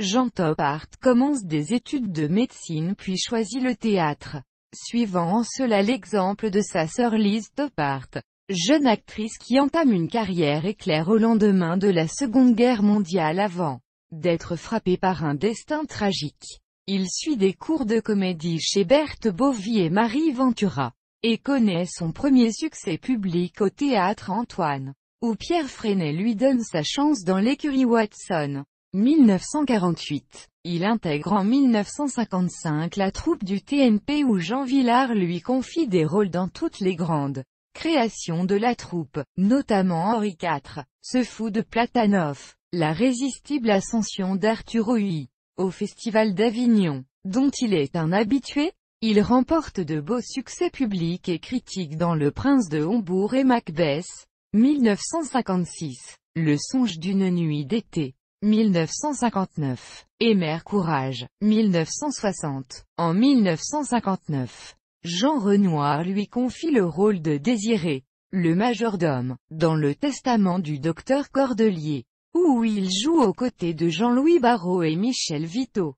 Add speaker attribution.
Speaker 1: Jean Topart commence des études de médecine puis choisit le théâtre, suivant en cela l'exemple de sa sœur Lise Topart, jeune actrice qui entame une carrière éclair au lendemain de la Seconde Guerre mondiale avant d'être frappée par un destin tragique. Il suit des cours de comédie chez Berthe Bovy et Marie Ventura, et connaît son premier succès public au théâtre Antoine, où Pierre Freinet lui donne sa chance dans l'écurie Watson. 1948. Il intègre en 1955 la troupe du TNP où Jean Villard lui confie des rôles dans toutes les grandes créations de la troupe, notamment Henri IV, Ce fou de Platanov, La résistible ascension d'Arthur Huy, au Festival d'Avignon, dont il est un habitué, il remporte de beaux succès publics et critiques dans Le Prince de Hombourg et Macbeth, 1956, Le songe d'une nuit d'été. 1959. Mère Courage, 1960. En 1959, Jean Renoir lui confie le rôle de Désiré, le majordome, dans le testament du docteur Cordelier, où il joue aux côtés de Jean-Louis Barrault et Michel Vito.